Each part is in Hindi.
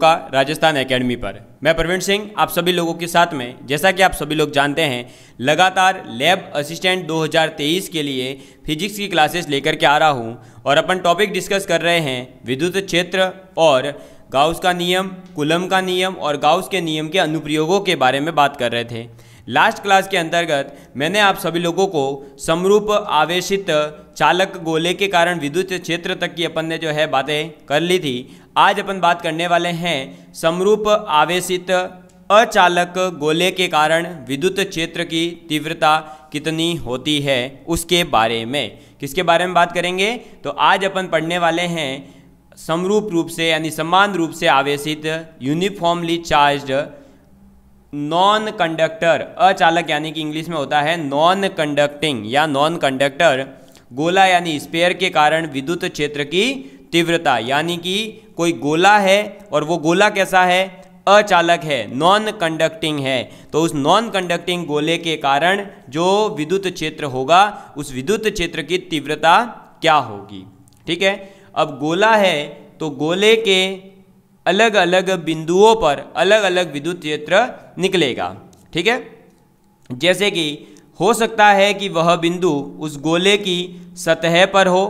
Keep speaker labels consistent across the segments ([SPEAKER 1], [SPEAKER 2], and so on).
[SPEAKER 1] का राजस्थान एकेडमी पर मैं प्रवीण सिंह आप सभी लोगों के साथ में जैसा कि आप सभी लोग जानते हैं लगातार लैब असिस्टेंट 2023 के लिए फिजिक्स की क्लासेस लेकर के आ रहा हूं और अपन टॉपिक डिस्कस कर रहे हैं विद्युत क्षेत्र और गाउस का नियम कुलम का नियम और गाउस के नियम के अनुप्रयोगों के बारे में बात कर रहे थे लास्ट क्लास के अंतर्गत मैंने आप सभी लोगों को समरूप आवेशित चालक गोले के कारण विद्युत क्षेत्र तक की अपन ने जो है बातें कर ली थी आज अपन बात करने वाले हैं समरूप आवेशित अचालक गोले के कारण विद्युत क्षेत्र की तीव्रता कितनी होती है उसके बारे में किसके बारे में बात करेंगे तो आज अपन पढ़ने वाले हैं समरूप रूप से यानी समान रूप से आवेशित यूनिफॉर्मली चार्ज्ड नॉन कंडक्टर अचालक यानी कि इंग्लिश में होता है नॉन कंडक्टिंग या नॉन कंडक्टर गोला यानी स्पेयर के कारण विद्युत क्षेत्र की तीव्रता यानी कि कोई गोला है और वो गोला कैसा है अचालक है नॉन कंडक्टिंग है तो उस नॉन कंडक्टिंग गोले के कारण जो विद्युत क्षेत्र होगा उस विद्युत क्षेत्र की तीव्रता क्या होगी ठीक है अब गोला है तो गोले के अलग अलग बिंदुओं पर अलग अलग विद्युत क्षेत्र निकलेगा ठीक है जैसे कि हो सकता है कि वह बिंदु उस गोले की सतह पर हो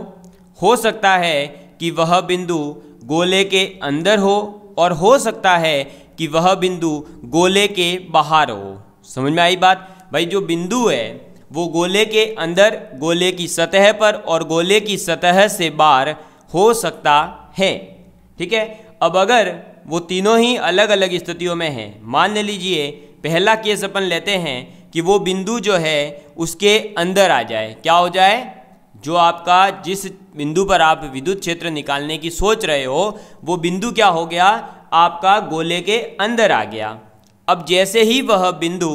[SPEAKER 1] हो सकता है कि वह बिंदु गोले के अंदर हो और हो सकता है कि वह बिंदु गोले के बाहर हो समझ में आई बात भाई जो बिंदु है वो गोले के अंदर गोले की सतह पर और गोले की सतह से बाहर हो सकता है ठीक है अब अगर वो तीनों ही अलग अलग स्थितियों में हैं मान लीजिए पहला केस अपन लेते हैं कि वो बिंदु जो है उसके अंदर आ जाए क्या हो जाए जो आपका जिस बिंदु पर आप विद्युत क्षेत्र निकालने की सोच रहे हो वो बिंदु क्या हो गया आपका गोले के अंदर आ गया अब जैसे ही वह बिंदु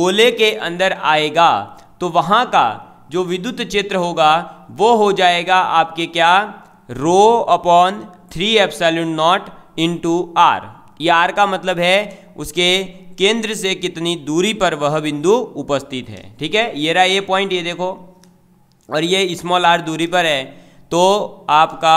[SPEAKER 1] गोले के अंदर आएगा तो वहाँ का जो विद्युत क्षेत्र होगा वो हो जाएगा आपके क्या rho upon three epsilon naught into R ये आर का मतलब है उसके केंद्र से कितनी दूरी पर वह बिंदु उपस्थित है ठीक है ये रहा ये पॉइंट ये देखो और ये स्मॉल आर दूरी पर है तो आपका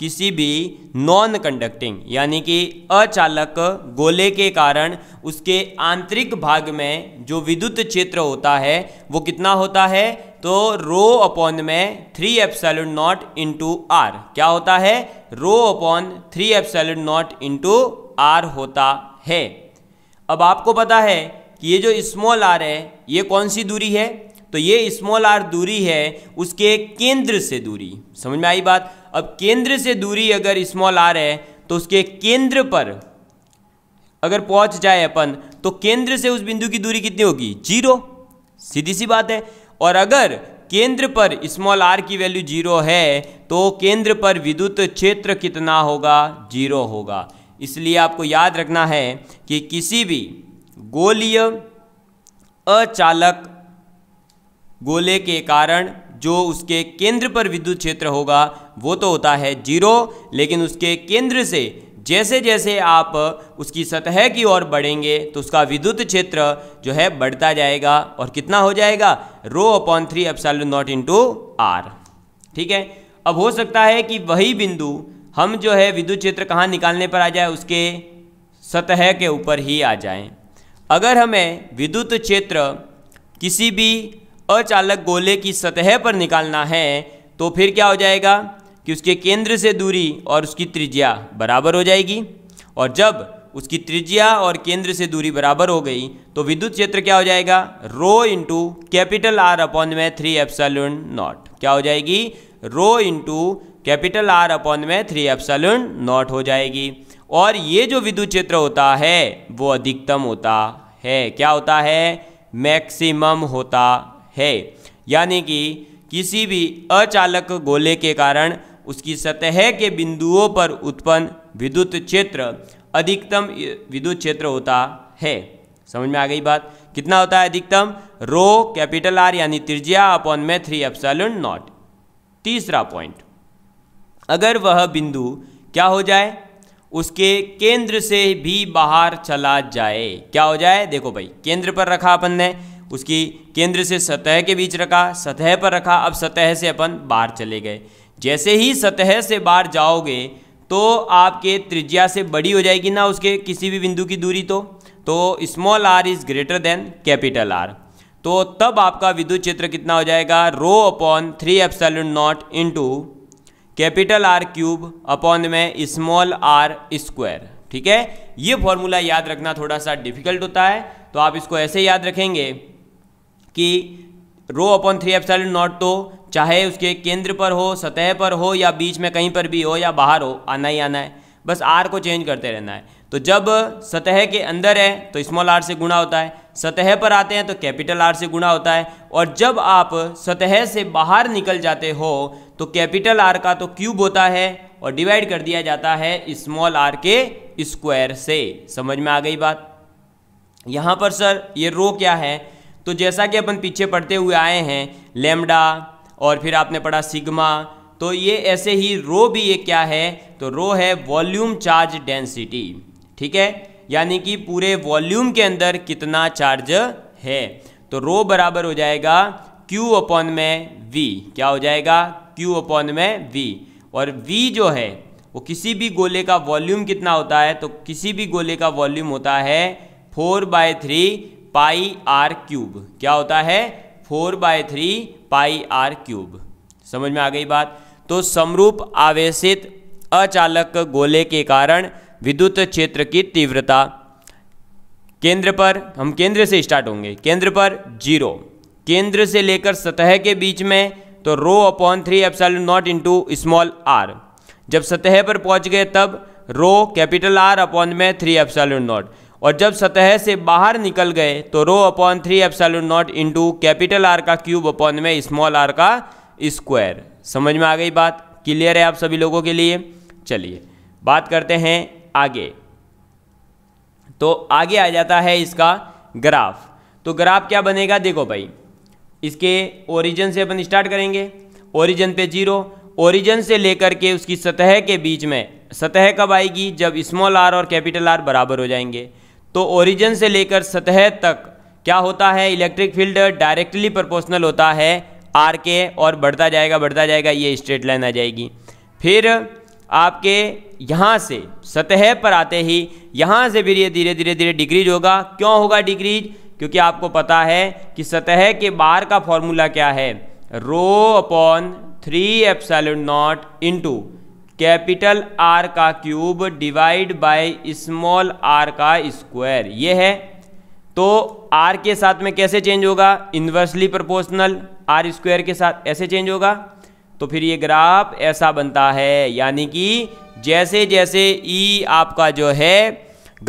[SPEAKER 1] किसी भी नॉन कंडक्टिंग यानी कि अचालक गोले के कारण उसके आंतरिक भाग में जो विद्युत क्षेत्र होता है वो कितना होता है तो रो अपॉन में three epsilon naught into R क्या होता है rho upon three epsilon naught into R होता है अब आपको पता है कि ये जो स्मॉल आर है ये कौन सी दूरी है तो ये स्मॉल आर दूरी है उसके केंद्र से दूरी समझ में आई बात अब केंद्र से दूरी अगर स्मॉल आर है तो उसके केंद्र पर अगर पहुंच जाए अपन तो केंद्र से उस बिंदु की दूरी कितनी होगी जीरो सीधी सी बात है और अगर केंद्र पर स्मॉल आर की वैल्यू जीरो है तो केंद्र पर विद्युत क्षेत्र कितना होगा जीरो होगा इसलिए आपको याद रखना है कि किसी भी गोलीय अचालक गोले के कारण जो उसके केंद्र पर विद्युत क्षेत्र होगा वो तो होता है जीरो लेकिन उसके केंद्र से जैसे जैसे आप उसकी सतह की ओर बढ़ेंगे तो उसका विद्युत क्षेत्र जो है बढ़ता जाएगा और कितना हो जाएगा rho upon three epsilon naught into R ठीक है अब हो सकता है कि वही बिंदु हम जो है विद्युत क्षेत्र कहाँ निकालने पर आ जाए उसके सतह के ऊपर ही आ जाए अगर हमें विद्युत क्षेत्र किसी भी अचालक गोले की सतह पर निकालना है तो फिर क्या हो जाएगा कि उसके केंद्र से दूरी और उसकी त्रिज्या बराबर हो जाएगी और जब उसकी त्रिज्या और केंद्र से दूरी बराबर हो गई तो विद्युत क्षेत्र क्या हो जाएगा rho into capital R upon में थ्री एप्सलून नॉट क्या हो जाएगी rho into capital R upon में थ्री एप्सलून नॉट हो जाएगी और ये जो विद्युत क्षेत्र होता है वो अधिकतम होता है क्या होता है मैक्सिमम होता है यानी कि किसी भी अचालक गोले के कारण उसकी सतह के बिंदुओं पर उत्पन्न विद्युत क्षेत्र अधिकतम विद्युत क्षेत्र होता है समझ में आ गई बात कितना होता है अधिकतम रो कैपिटल आर यानी त्रिज्या अपॉन में थ्री एप्सलन नॉट तीसरा पॉइंट अगर वह बिंदु क्या हो जाए उसके केंद्र से भी बाहर चला जाए क्या हो जाए देखो भाई केंद्र पर रखा अपन ने उसकी केंद्र से सतह के बीच रखा सतह पर रखा अब सतह से अपन बाहर चले गए जैसे ही सतह से बाहर जाओगे तो आपके त्रिज्या से बड़ी हो जाएगी ना उसके किसी भी बिंदु की दूरी तो तो small R is greater than capital R तो तब आपका विद्युत क्षेत्र कितना हो जाएगा rho upon three epsilon naught two capital R cube upon में स्मॉल आर स्क्वायर ठीक है ये फॉर्मूला याद रखना थोड़ा सा डिफिकल्ट होता है तो आप इसको ऐसे याद रखेंगे कि rho upon three epsilon naught तो चाहे उसके केंद्र पर हो सतह पर हो या बीच में कहीं पर भी हो या बाहर हो आना ही आना है बस आर को चेंज करते रहना है तो जब सतह के अंदर है तो स्मॉल आर से गुणा होता है सतह पर आते हैं तो कैपिटल आर से गुणा होता है और जब आप सतह से बाहर निकल जाते हो तो कैपिटल आर का तो क्यूब होता है और डिवाइड कर दिया जाता है स्मॉल आर के स्क्वायर से समझ में आ गई बात यहाँ पर सर ये रो क्या है तो जैसा कि अपन पीछे पढ़ते हुए आए हैं लेमडा और फिर आपने पढ़ा सिग्मा तो ये ऐसे ही रो भी ये क्या है तो रो है वॉल्यूम चार्ज डेंसिटी ठीक है यानी कि पूरे वॉल्यूम के अंदर कितना चार्ज है तो रो बराबर हो जाएगा Q अपॉन में V क्या हो जाएगा Q अपॉन में V और V जो है वो किसी भी गोले का वॉल्यूम कितना होता है तो किसी भी गोले का वॉल्यूम होता है four by three pi R cube क्या होता है four by three pi R cube समझ में आ गई बात तो समरूप आवेशित अचालक गोले के कारण विद्युत क्षेत्र की तीव्रता केंद्र पर हम केंद्र से स्टार्ट होंगे केंद्र पर जीरो केंद्र से लेकर सतह के बीच में तो rho upon three epsilon naught into small R जब सतह पर पहुंच गए तब रो कैपिटल आर अपॉन में थ्री एप्सल नॉट और जब सतह से बाहर निकल गए तो rho upon three epsilon naught into capital R का क्यूब अपॉन में स्मॉल आर का स्क्वायर समझ में आ गई बात क्लियर है आप सभी लोगों के लिए चलिए बात करते हैं आगे तो आगे आ जाता है इसका ग्राफ तो ग्राफ क्या बनेगा देखो भाई इसके ओरिजिन से अपन स्टार्ट करेंगे ओरिजिन पे जीरो ओरिजिन से लेकर के उसकी सतह के बीच में सतह कब आएगी जब स्मॉल आर और कैपिटल आर बराबर हो जाएंगे तो ओरिजिन से लेकर सतह तक क्या होता है इलेक्ट्रिक फील्ड डायरेक्टली प्रोपोर्शनल होता है आर के और बढ़ता जाएगा बढ़ता जाएगा ये स्ट्रेट लाइन आ जाएगी फिर आपके यहाँ से सतह पर आते ही यहाँ से फिर ये धीरे धीरे धीरे डिक्रीज होगा क्यों होगा डिक्रीज क्योंकि आपको पता है कि सतह के बाहर का फॉर्मूला क्या है rho upon three epsilon naught into capital R का cube divide by small R का स्क्वायर ये है तो आर के साथ में कैसे चेंज होगा इन्वर्सली प्रोपोर्शनल आर स्क्वायर के साथ ऐसे चेंज होगा तो फिर ये ग्राफ ऐसा बनता है यानी कि जैसे जैसे e ई आपका जो है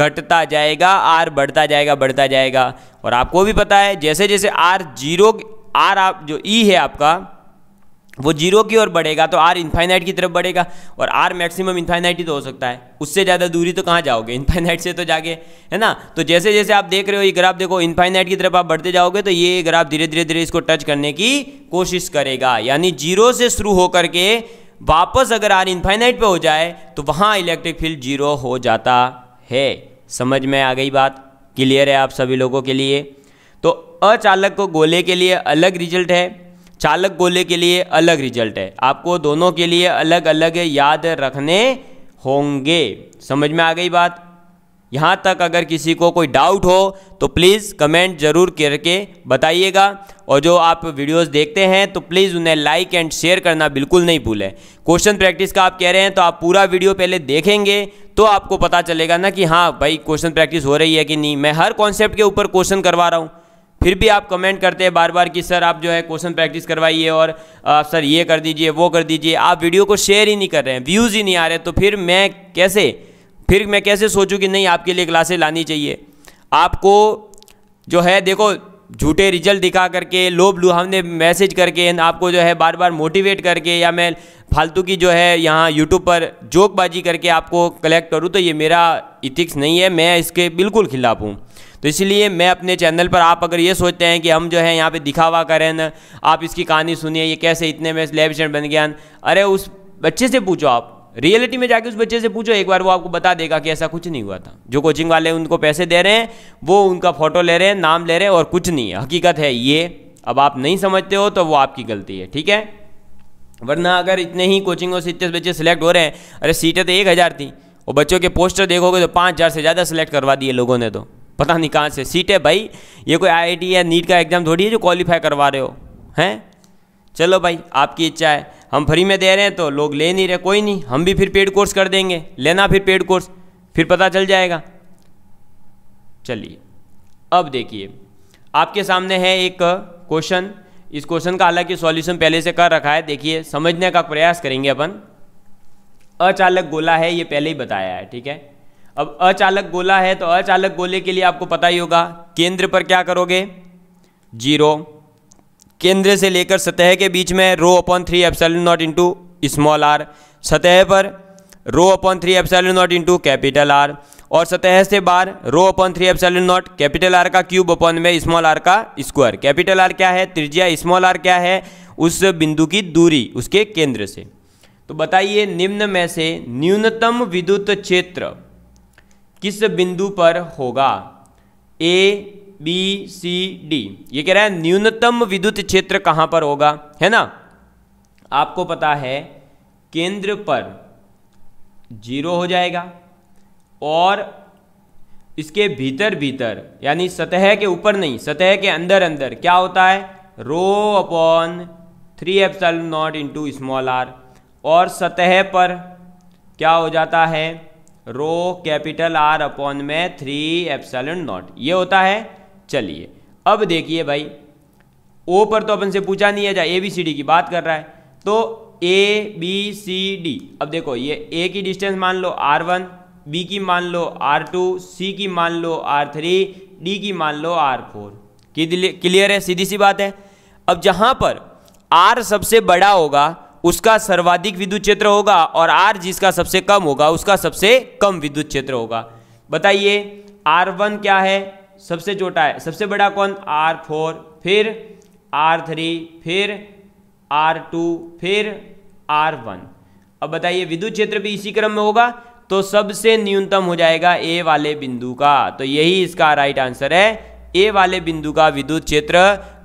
[SPEAKER 1] घटता जाएगा आर बढ़ता जाएगा बढ़ता जाएगा और आपको भी पता है जैसे जैसे आर जीरो आर आप जो ई e है आपका वो जीरो की ओर बढ़ेगा तो आर इन्फाइनाइट की तरफ बढ़ेगा और आर मैक्सिमम इन्फाइनाइट ही तो हो सकता है उससे ज़्यादा दूरी तो कहाँ जाओगे इन्फाइनाइट से तो जाके है ना तो जैसे जैसे आप देख रहे हो ये ग्राफ देखो इन्फाइनाइट की तरफ आप बढ़ते जाओगे तो ये ग्राफ धीरे धीरे धीरे इसको टच करने की कोशिश करेगा यानी जीरो से शुरू होकर के वापस अगर आर इन्फाइनाइट पर हो जाए तो वहाँ इलेक्ट्रिक फील्ड जीरो हो जाता है समझ में आ गई बात क्लियर है आप सभी लोगों के लिए तो अचालक को गोले के लिए अलग रिजल्ट है चालक गोले के लिए अलग रिजल्ट है आपको दोनों के लिए अलग अलग याद रखने होंगे समझ में आ गई बात यहाँ तक अगर किसी को कोई डाउट हो तो प्लीज़ कमेंट ज़रूर करके बताइएगा और जो आप वीडियोस देखते हैं तो प्लीज़ उन्हें लाइक एंड शेयर करना बिल्कुल नहीं भूलें क्वेश्चन प्रैक्टिस का आप कह रहे हैं तो आप पूरा वीडियो पहले देखेंगे तो आपको पता चलेगा ना कि हाँ भाई क्वेश्चन प्रैक्टिस हो रही है कि नहीं मैं हर कॉन्सेप्ट के ऊपर क्वेश्चन करवा रहा हूँ फिर भी आप कमेंट करते हैं बार बार कि सर आप जो है क्वेश्चन प्रैक्टिस करवाइए और आप सर ये कर दीजिए वो कर दीजिए आप वीडियो को शेयर ही नहीं कर रहे हैं व्यूज़ ही नहीं आ रहे तो फिर मैं कैसे फिर मैं कैसे सोचूँ कि नहीं आपके लिए क्लासे लानी चाहिए आपको जो है देखो झूठे रिजल्ट दिखा करके लोभ लुहावने मैसेज करके आपको जो है बार बार मोटिवेट करके या मैं फालतू की जो है यहाँ यूट्यूब पर जोकबाजी करके आपको कलेक्ट करूँ तो ये मेरा इथिक्स नहीं है मैं इसके बिल्कुल खिलाफ हूँ तो इसलिए मैं अपने चैनल पर आप अगर ये सोचते हैं कि हम जो है यहाँ पे दिखावा करें ना आप इसकी कहानी सुनिए ये कैसे इतने में लैब स्टैंड बन गया अरे उस बच्चे से पूछो आप रियलिटी में जाके उस बच्चे से पूछो एक बार वो आपको बता देगा कि ऐसा कुछ नहीं हुआ था जो कोचिंग वाले उनको पैसे दे रहे हैं वो उनका फोटो ले रहे हैं नाम ले रहे हैं और कुछ नहीं है हकीकत है ये अब आप नहीं समझते हो तो वो आपकी गलती है ठीक है वरना अगर इतने ही कोचिंगों से इतने बच्चे सेलेक्ट हो रहे हैं अरे सीटें तो एक हज़ार थी और बच्चों के पोस्टर देखोगे तो पाँच हज़ार से ज़्यादा सेलेक्ट करवा दिए लोगों ने तो पता नहीं कहाँ से सीट है भाई ये कोई आईआईटी या नीट का एग्ज़ाम थोड़ी है जो क्वालिफाई करवा रहे हो हैं चलो भाई आपकी इच्छा है हम फ्री में दे रहे हैं तो लोग ले नहीं रहे कोई नहीं हम भी फिर पेड कोर्स कर देंगे लेना फिर पेड कोर्स फिर पता चल जाएगा चलिए अब देखिए आपके सामने है एक क्वेश्चन इस क्वेश्चन का हालांकि सॉल्यूशन पहले से कर रखा है देखिए समझने का प्रयास करेंगे अपन अचालक गोला है ये पहले ही बताया है ठीक है अब अचालक गोला है तो अचालक गोले के लिए आपको पता ही होगा केंद्र पर क्या करोगे जीरो केंद्र से लेकर सतह के बीच में rho upon three epsilon naught into small R सतह पर rho upon three epsilon naught into capital R और सतह से बाहर rho upon three epsilon naught capital R का क्यूब अपॉन में स्मॉल आर का स्क्वायर कैपिटल आर क्या है त्रिज्या स्मॉल आर क्या है उस बिंदु की दूरी उसके केंद्र से तो बताइए निम्न में से न्यूनतम विद्युत क्षेत्र किस बिंदु पर होगा ए बी सी डी ये कह रहा है न्यूनतम विद्युत क्षेत्र कहां पर होगा है ना आपको पता है केंद्र पर जीरो हो जाएगा और इसके भीतर भीतर यानी सतह के ऊपर नहीं सतह के अंदर अंदर क्या होता है rho upon three epsilon naught into small R और सतह पर क्या हो जाता है रो कैपिटल आर अपॉन में थ्री एप्सलन नॉट ये होता है चलिए अब देखिए भाई ओ पर तो अपन से पूछा नहीं है जा ए बी सी डी की बात कर रहा है तो ए बी सी डी अब देखो ये ए की डिस्टेंस मान लो आर वन बी की मान लो आर टू सी की मान लो आर थ्री डी की मान लो आर फोर क्लियर है सीधी सी बात है अब जहां पर आर सबसे बड़ा होगा उसका सर्वाधिक विद्युत क्षेत्र होगा और आर जिसका सबसे कम होगा उसका सबसे कम विद्युत क्षेत्र होगा बताइए आर वन क्या है सबसे छोटा है सबसे बड़ा कौन आर फोर फिर आर थ्री फिर आर टू फिर आर वन अब बताइए विद्युत क्षेत्र भी इसी क्रम में होगा तो सबसे न्यूनतम हो जाएगा ए वाले बिंदु का तो यही इसका राइट आंसर है ए वाले बिंदु का विद्युत क्षेत्र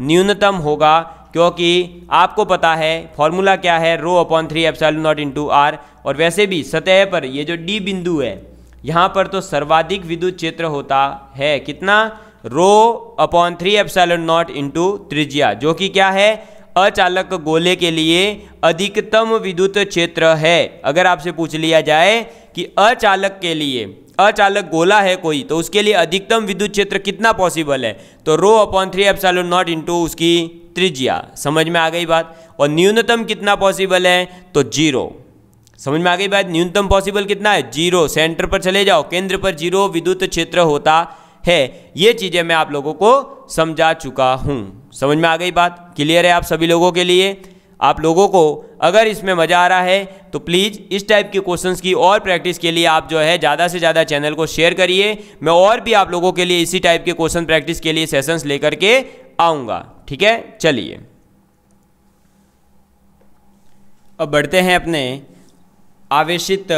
[SPEAKER 1] न्यूनतम होगा क्योंकि आपको पता है फॉर्मूला क्या है rho upon three epsilon naught into R और वैसे भी सतह पर ये जो डी बिंदु है यहाँ पर तो सर्वाधिक विद्युत क्षेत्र होता है कितना rho upon three epsilon naught into त्रिज्या जो कि क्या है अचालक गोले के लिए अधिकतम विद्युत क्षेत्र है अगर आपसे पूछ लिया जाए कि अचालक के लिए अचालक गोला है कोई तो उसके लिए अधिकतम विद्युत क्षेत्र कितना पॉसिबल है तो rho upon three epsilon naught into उसकी त्रिज्या समझ में आ गई बात और न्यूनतम कितना पॉसिबल है तो जीरो समझ में आ गई बात न्यूनतम पॉसिबल कितना है जीरो सेंटर पर चले जाओ केंद्र पर जीरो विद्युत क्षेत्र होता है ये चीज़ें मैं आप लोगों को समझा चुका हूँ समझ में आ गई बात क्लियर है आप सभी लोगों के लिए आप लोगों को अगर इसमें मज़ा आ रहा है तो प्लीज़ इस टाइप के क्वेश्चंस की और प्रैक्टिस के लिए आप जो है ज़्यादा से ज़्यादा चैनल को शेयर करिए मैं और भी आप लोगों के लिए इसी टाइप के क्वेश्चन प्रैक्टिस के लिए सेशंस लेकर के आऊँगा ठीक है चलिए अब बढ़ते हैं अपने आवेशित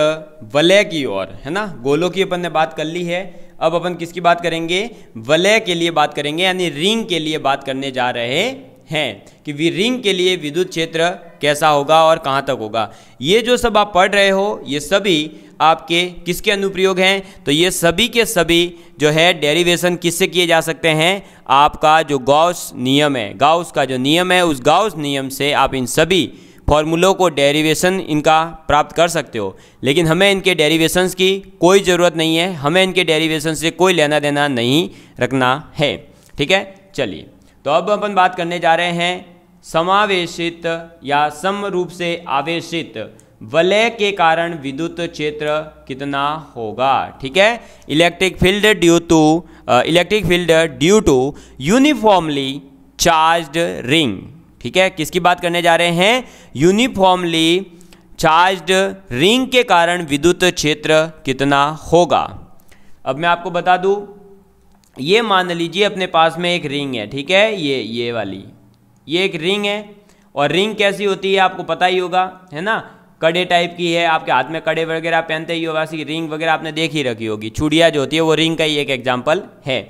[SPEAKER 1] वलय की ओर है ना गोलों की अपन ने बात कर ली है अब अपन किसकी बात करेंगे वलय के लिए बात करेंगे यानी रिंग के लिए बात करने जा रहे हैं कि वी रिंग के लिए विद्युत क्षेत्र कैसा होगा और कहाँ तक होगा ये जो सब आप पढ़ रहे हो ये सभी आपके किसके अनुप्रयोग हैं तो ये सभी के सभी जो है डेरिवेशन किससे किए जा सकते हैं आपका जो गाउस नियम है गाउस का जो नियम है उस गाउस नियम से आप इन सभी फॉर्मूलों को डेरिवेशन इनका प्राप्त कर सकते हो लेकिन हमें इनके डेरिवेशंस की कोई ज़रूरत नहीं है हमें इनके डेरिवेशन से कोई लेना देना नहीं रखना है ठीक है चलिए तो अब अपन बात करने जा रहे हैं समावेशित या सम रूप से आवेशित वलय के कारण विद्युत क्षेत्र कितना होगा ठीक है electric field due to electric field due to uniformly charged ring ठीक है किसकी बात करने जा रहे हैं यूनिफॉर्मली चार्ज्ड रिंग के कारण विद्युत क्षेत्र कितना होगा अब मैं आपको बता दूं ये मान लीजिए अपने पास में एक रिंग है ठीक है ये ये वाली ये एक रिंग है और रिंग कैसी होती है आपको पता ही होगा है ना कड़े टाइप की है आपके हाथ में कड़े वगैरह पहनते ही होगा सी रिंग वगैरह आपने देख ही रखी होगी चुड़िया जो होती है वो रिंग का ही एक एग्जाम्पल है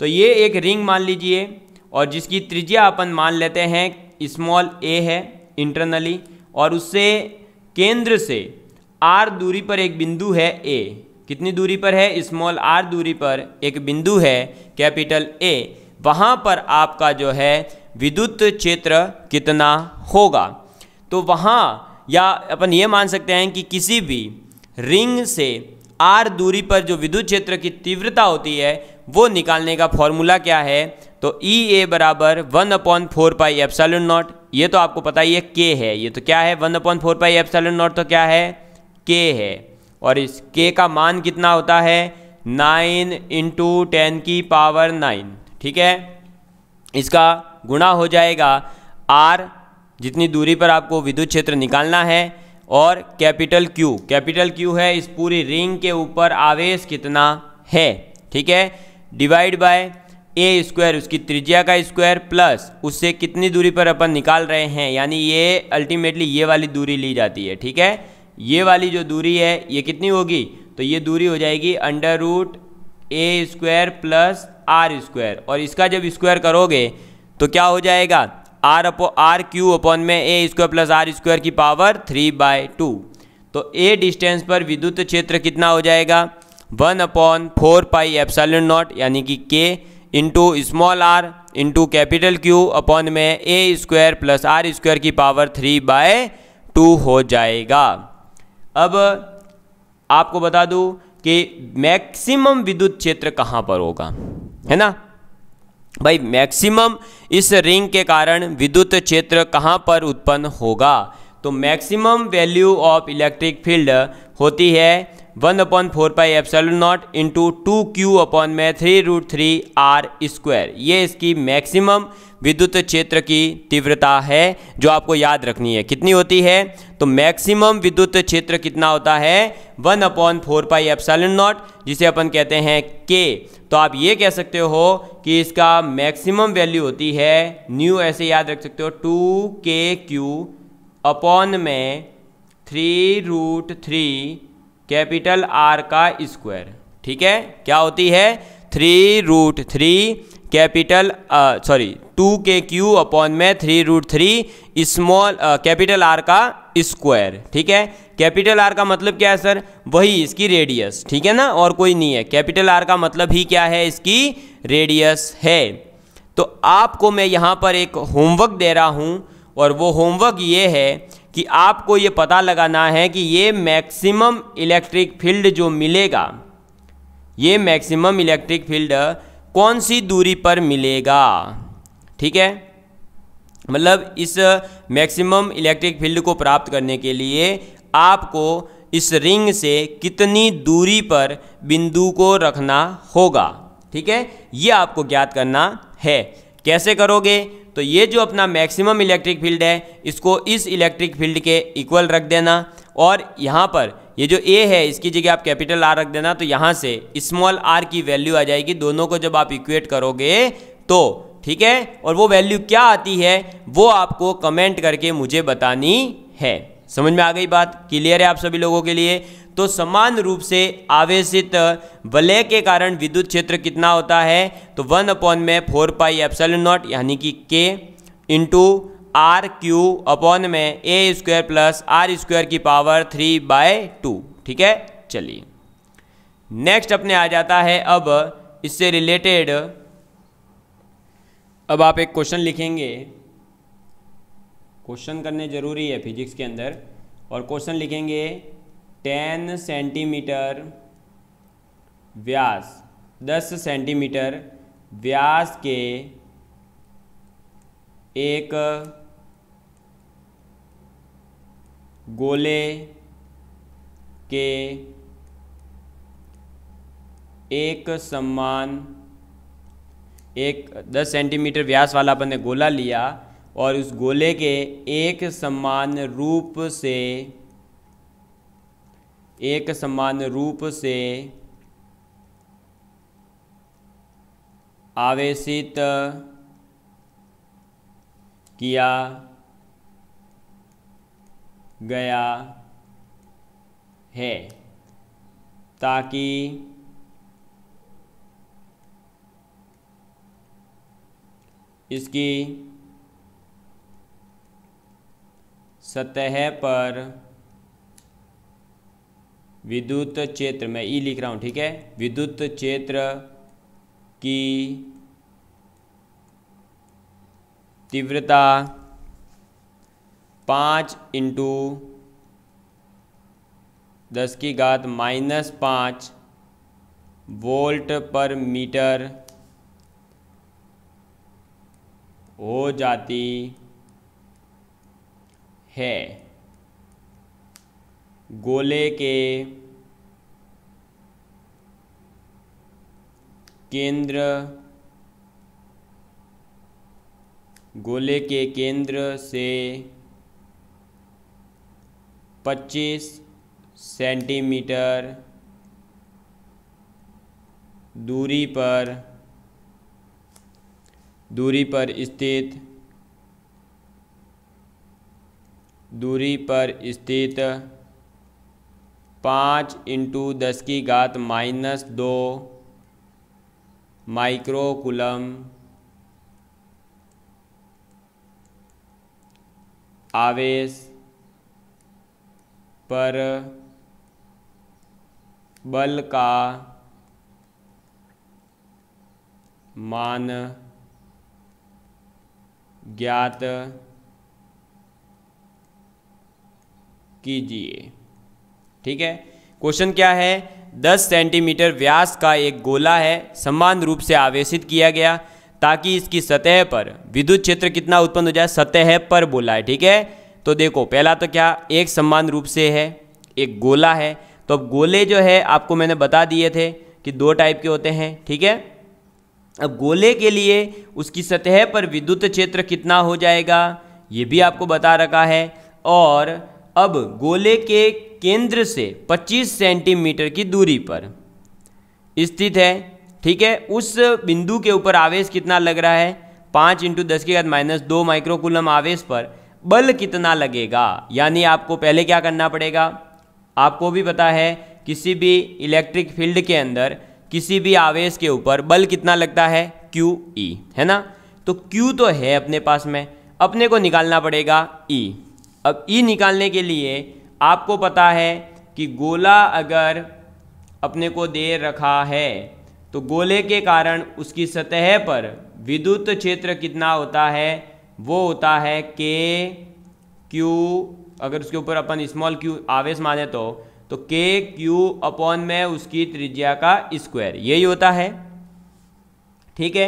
[SPEAKER 1] तो ये एक रिंग मान लीजिए और जिसकी त्रिज्या अपन मान लेते हैं स्मॉल ए है इंटरनली और उससे केंद्र से आर दूरी पर एक बिंदु है ए कितनी दूरी पर है स्मॉल आर दूरी पर एक बिंदु है कैपिटल ए वहाँ पर आपका जो है विद्युत क्षेत्र कितना होगा तो वहाँ या अपन ये मान सकते हैं कि किसी भी रिंग से आर दूरी पर जो विद्युत क्षेत्र की तीव्रता होती है वो निकालने का फॉर्मूला क्या है तो ई e ए बराबर one upon four pi epsilon naught ये तो आपको पता ही है के है ये तो क्या है one upon four pi epsilon naught तो क्या है के है और इस के का मान कितना होता है नाइन इंटू टेन की पावर नाइन ठीक है इसका गुणा हो जाएगा आर जितनी दूरी पर आपको विद्युत क्षेत्र निकालना है और कैपिटल क्यू कैपिटल क्यू है इस पूरी रिंग के ऊपर आवेश कितना है ठीक है डिवाइड बाय ए स्क्वायर उसकी त्रिज्या का स्क्वायर प्लस उससे कितनी दूरी पर अपन निकाल रहे हैं यानी ये अल्टीमेटली ये वाली दूरी ली जाती है ठीक है ये वाली जो दूरी है ये कितनी होगी तो ये दूरी हो जाएगी under root a square plus R square और इसका जब स्क्वायर करोगे तो क्या हो जाएगा आर अपो आर क्यू अपॉन में a square plus R square की पावर थ्री बाय टू तो ए डिस्टेंस पर विद्युत क्षेत्र कितना हो जाएगा one upon four pi epsilon naught यानी कि K into small R into capital Q upon में a square plus R square की पावर थ्री बाय टू हो जाएगा अब आपको बता दूं कि मैक्सिमम विद्युत क्षेत्र कहां पर होगा है ना भाई मैक्सिमम इस रिंग के कारण विद्युत क्षेत्र कहां पर उत्पन्न होगा तो maximum value of electric field होती है one upon four pi epsilon naught into two Q upon में three root three R square ये इसकी मैक्सिमम विद्युत क्षेत्र की तीव्रता है जो आपको याद रखनी है कितनी होती है तो मैक्सिमम विद्युत क्षेत्र कितना होता है one upon four pi epsilon naught जिसे अपन कहते हैं के तो आप ये कह सकते हो कि इसका मैक्सिमम वैल्यू होती है न्यू ऐसे याद रख सकते हो टू के क्यू अपॉन में three root three capital R का स्क्वायर ठीक है क्या होती है three root three capital sorry two K Q upon में three root three small capital R का स्क्वायर ठीक है कैपिटल आर का मतलब क्या है सर वही इसकी रेडियस ठीक है ना और कोई नहीं है कैपिटल आर का मतलब ही क्या है इसकी रेडियस है तो आपको मैं यहाँ पर एक होमवर्क दे रहा हूँ और वो होमवर्क ये है कि आपको ये पता लगाना है कि ये मैक्सिमम इलेक्ट्रिक फील्ड जो मिलेगा ये मैक्सिमम इलेक्ट्रिक फील्ड कौन सी दूरी पर मिलेगा ठीक है मतलब इस मैक्सिमम इलेक्ट्रिक फील्ड को प्राप्त करने के लिए आपको इस रिंग से कितनी दूरी पर बिंदु को रखना होगा ठीक है ये आपको ज्ञात करना है कैसे करोगे तो ये जो अपना मैक्सिमम इलेक्ट्रिक फील्ड है इसको इस इलेक्ट्रिक फील्ड के इक्वल रख देना और यहाँ पर ये जो ए है इसकी जगह आप कैपिटल आर रख देना तो यहाँ से स्मॉल आर की वैल्यू आ जाएगी दोनों को जब आप इक्वेट करोगे तो ठीक है और वो वैल्यू क्या आती है वो आपको कमेंट करके मुझे बतानी है समझ में आ गई बात क्लियर है आप सभी लोगों के लिए तो समान रूप से आवेशित वलय के कारण विद्युत क्षेत्र कितना होता है तो वन अपॉन में फोर पाई एप्सल नॉट यानी कि K into R Q upon में a square plus R square की पावर थ्री बाय टू ठीक है चलिए नेक्स्ट अपने आ जाता है अब इससे रिलेटेड अब आप एक क्वेश्चन लिखेंगे क्वेश्चन करने ज़रूरी है फिजिक्स के अंदर और क्वेश्चन लिखेंगे टेन सेंटीमीटर व्यास दस सेंटीमीटर व्यास के एक गोले के एक समान एक दस सेंटीमीटर व्यास वाला अपन ने गोला लिया और उस गोले के एक समान रूप से एक समान रूप से आवेशित किया गया है ताकि इसकी सतह पर विद्युत क्षेत्र में ई e लिख रहा हूं ठीक है विद्युत क्षेत्र की तीव्रता पाँच इंटू दस की घात माइनस पाँच वोल्ट पर मीटर हो जाती है गोले के केंद्र गोले के केंद्र से पच्चीस सेंटीमीटर दूरी पर दूरी पर स्थित दूरी पर स्थित पाँच इंटू दस की घात माइनस दो माइक्रोकुलम आवेश पर बल का मान ज्ञात कीजिए ठीक है क्वेश्चन क्या है 10 सेंटीमीटर व्यास का एक गोला है समान रूप से आवेशित किया गया ताकि इसकी सतह पर विद्युत क्षेत्र कितना उत्पन्न हो जाए सतह पर बोला है ठीक है तो देखो पहला तो क्या एक समान रूप से है एक गोला है तो अब गोले जो है आपको मैंने बता दिए थे कि दो टाइप के होते हैं ठीक है अब गोले के लिए उसकी सतह पर विद्युत क्षेत्र कितना हो जाएगा ये भी आपको बता रखा है और अब गोले के केंद्र से 25 सेंटीमीटर की दूरी पर स्थित है ठीक है उस बिंदु के ऊपर आवेश कितना लग रहा है पाँच इंटू दस के बाद माइनस दो माइक्रोकुलम आवेश पर बल कितना लगेगा यानी आपको पहले क्या करना पड़ेगा आपको भी पता है किसी भी इलेक्ट्रिक फील्ड के अंदर किसी भी आवेश के ऊपर बल कितना लगता है क्यू ई e, है ना तो क्यू तो है अपने पास में अपने को निकालना पड़ेगा ई e. अब ई e निकालने के लिए आपको पता है कि गोला अगर अपने को दे रखा है तो गोले के कारण उसकी सतह पर विद्युत क्षेत्र कितना होता है वो होता है के क्यू अगर उसके ऊपर अपन स्मॉल क्यू आवेश माने तो तो के क्यू अपॉन में उसकी त्रिज्या का स्क्वायर यही होता है ठीक है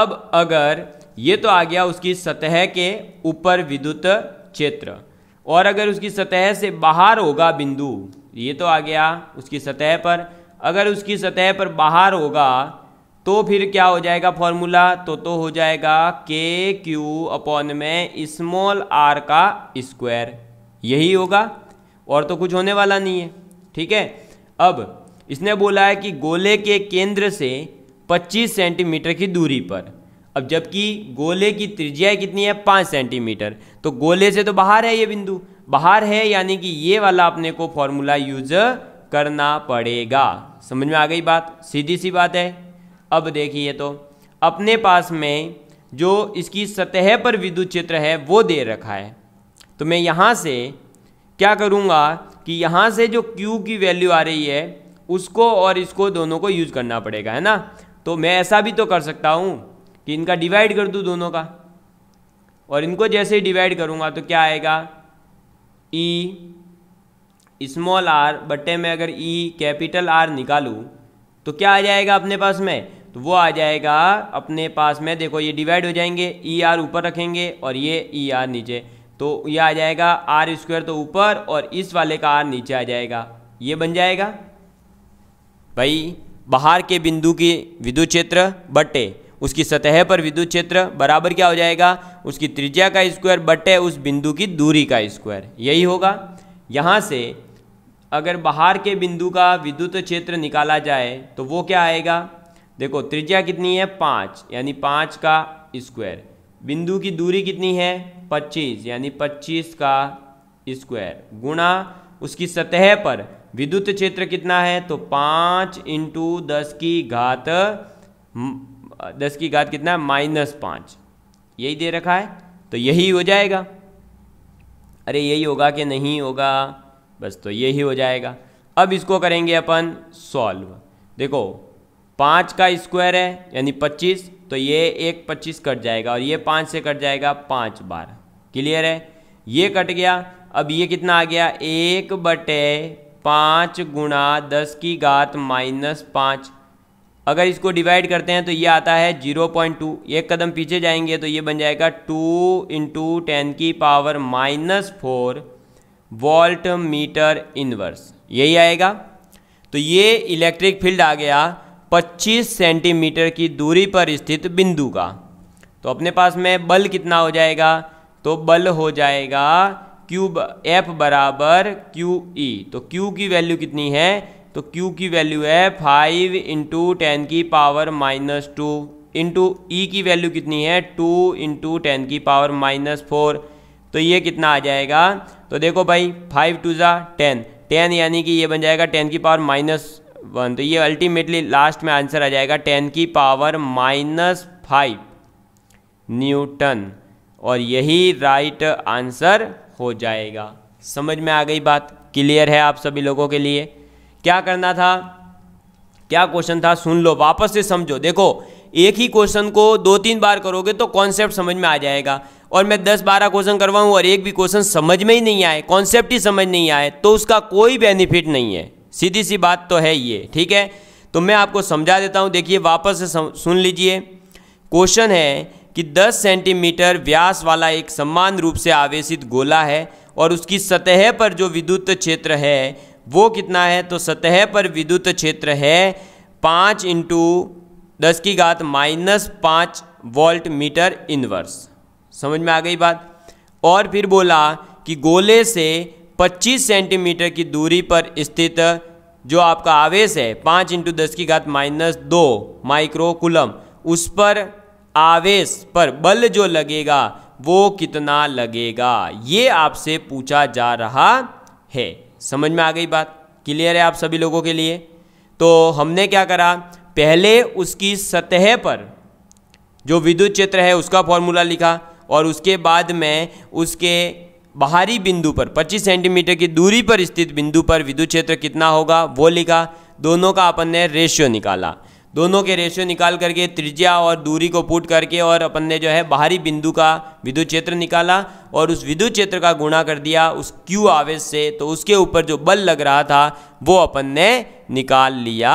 [SPEAKER 1] अब अगर ये तो आ गया उसकी सतह के ऊपर विद्युत क्षेत्र और अगर उसकी सतह से बाहर होगा बिंदु ये तो आ गया उसकी सतह पर अगर उसकी सतह पर बाहर होगा तो फिर क्या हो जाएगा फॉर्मूला तो तो हो जाएगा के क्यू अपॉन में स्मॉल आर का स्क्वायर यही होगा और तो कुछ होने वाला नहीं है ठीक है अब इसने बोला है कि गोले के केंद्र से 25 सेंटीमीटर की दूरी पर अब जबकि गोले की त्रिज्या कितनी है 5 सेंटीमीटर तो गोले से तो बाहर है ये बिंदु बाहर है यानी कि ये वाला अपने को फॉर्मूला यूज करना पड़ेगा समझ में आ गई बात सीधी सी बात है अब देखिए तो अपने पास में जो इसकी सतह पर विद्युत क्षेत्र है वो दे रखा है तो मैं यहाँ से क्या करूँगा कि यहाँ से जो Q की वैल्यू आ रही है उसको और इसको दोनों को यूज करना पड़ेगा है ना तो मैं ऐसा भी तो कर सकता हूँ कि इनका डिवाइड कर दूँ दोनों का और इनको जैसे ही डिवाइड करूँगा तो क्या आएगा ई स्मॉल आर बट्टे में अगर ई कैपिटल आर निकालूँ तो क्या आ जाएगा अपने पास में तो वो आ जाएगा अपने पास में देखो ये डिवाइड हो जाएंगे ई e आर ऊपर रखेंगे और ये ई e आर नीचे तो ये आ जाएगा आर स्क्वायर तो ऊपर और इस वाले का आर नीचे आ जाएगा ये बन जाएगा भाई बाहर के बिंदु की विद्युत क्षेत्र बटे उसकी सतह पर विद्युत क्षेत्र बराबर क्या हो जाएगा उसकी त्रिज्या का स्क्वायर बटे उस बिंदु की दूरी का स्क्वायर यही होगा यहाँ से अगर बाहर के बिंदु का विद्युत क्षेत्र निकाला जाए तो वो क्या आएगा देखो त्रिज्या कितनी है पाँच यानी पाँच का स्क्वायर बिंदु की दूरी कितनी है पच्चीस यानी पच्चीस का स्क्वायर गुणा उसकी सतह पर विद्युत क्षेत्र कितना है तो पाँच इंटू दस की घात दस की घात कितना है माइनस पाँच यही दे रखा है तो यही हो जाएगा अरे यही होगा कि नहीं होगा बस तो यही हो जाएगा अब इसको करेंगे अपन सॉल्व देखो पाँच का स्क्वायर है यानी पच्चीस तो ये एक पच्चीस कट जाएगा और ये पाँच से कट जाएगा पाँच बार क्लियर है ये कट गया अब ये कितना आ गया एक बटे पाँच गुणा दस की घात माइनस पाँच अगर इसको डिवाइड करते हैं तो ये आता है जीरो पॉइंट टू एक कदम पीछे जाएंगे तो ये बन जाएगा टू इंटू टेन की power minus four volt metre inverse यही आएगा तो ये इलेक्ट्रिक फील्ड आ गया 25 सेंटीमीटर की दूरी पर स्थित बिंदु का तो अपने पास में बल कितना हो जाएगा तो बल हो जाएगा क्यू एफ बराबर क्यू ई तो क्यू की वैल्यू कितनी है तो क्यू की वैल्यू है फाइव इंटू टेन की power minus two into E की वैल्यू कितनी है टू इंटू टेन की पावर माइनस फोर तो ये कितना आ जाएगा तो देखो भाई फाइव टू ज़ा टेन टेन यानी कि ये बन जाएगा टेन की पावर माइनस वन तो ये अल्टीमेटली लास्ट में आंसर आ जाएगा टेन की पावर माइनस फाइव न्यूटन और यही राइट आंसर हो जाएगा समझ में आ गई बात क्लियर है आप सभी लोगों के लिए क्या करना था क्या क्वेश्चन था सुन लो वापस से समझो देखो एक ही क्वेश्चन को दो तीन बार करोगे तो कॉन्सेप्ट समझ में आ जाएगा और मैं दस बारह क्वेश्चन करवाऊँ और एक भी क्वेश्चन समझ में ही नहीं आए कॉन्सेप्ट ही समझ नहीं आए तो उसका कोई बेनिफिट नहीं है सीधी सी बात तो है ये ठीक है तो मैं आपको समझा देता हूँ देखिए वापस से सुन लीजिए क्वेश्चन है कि 10 सेंटीमीटर व्यास वाला एक समान रूप से आवेशित गोला है और उसकी सतह पर जो विद्युत क्षेत्र है वो कितना है तो सतह पर विद्युत क्षेत्र है पाँच इंटू दस की घात माइनस पाँच वोल्ट मीटर इनवर्स समझ में आ गई बात और फिर बोला कि गोले से 25 सेंटीमीटर की दूरी पर स्थित जो आपका आवेश है पाँच इंटू दस की घात माइनस दो माइक्रोकुलम उस पर आवेश पर बल जो लगेगा वो कितना लगेगा ये आपसे पूछा जा रहा है समझ में आ गई बात क्लियर है आप सभी लोगों के लिए तो हमने क्या करा पहले उसकी सतह पर जो विद्युत क्षेत्र है उसका फॉर्मूला लिखा और उसके बाद में उसके बाहरी बिंदु पर 25 सेंटीमीटर की दूरी पर स्थित बिंदु पर विद्युत क्षेत्र कितना होगा वो लिखा दोनों का अपन ने रेशियो निकाला दोनों के रेशियो निकाल करके त्रिज्या और दूरी को पुट करके और अपन ने जो है बाहरी बिंदु का विद्युत क्षेत्र निकाला और उस विद्युत क्षेत्र का गुणा कर दिया उस क्यू आवेश से तो उसके ऊपर जो बल लग रहा था वो अपन ने निकाल लिया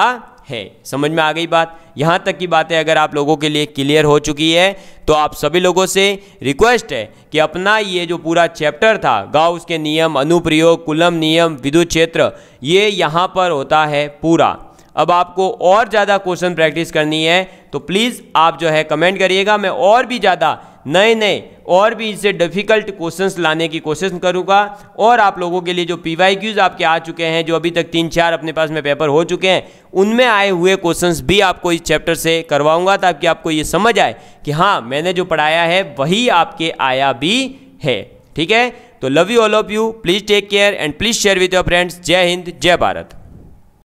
[SPEAKER 1] है समझ में आ गई बात यहाँ तक की बातें अगर आप लोगों के लिए क्लियर हो चुकी है तो आप सभी लोगों से रिक्वेस्ट है कि अपना ये जो पूरा चैप्टर था गाँव उसके नियम अनुप्रयोग कुलम नियम विद्युत क्षेत्र ये यहाँ पर होता है पूरा अब आपको और ज़्यादा क्वेश्चन प्रैक्टिस करनी है तो प्लीज़ आप जो है कमेंट करिएगा मैं और भी ज़्यादा नए नए और भी इससे डिफ़िकल्ट क्वेश्चंस लाने की कोशिश करूंगा और आप लोगों के लिए जो पी वाई क्यूज़ आपके आ चुके हैं जो अभी तक तीन चार अपने पास में पेपर हो चुके हैं उनमें आए हुए क्वेश्चंस भी आपको इस चैप्टर से करवाऊँगा ताकि आपको ये समझ आए कि हाँ मैंने जो पढ़ाया है वही आपके आया भी है ठीक है तो love you all of you please take care and please share with your friends जय हिंद जय भारत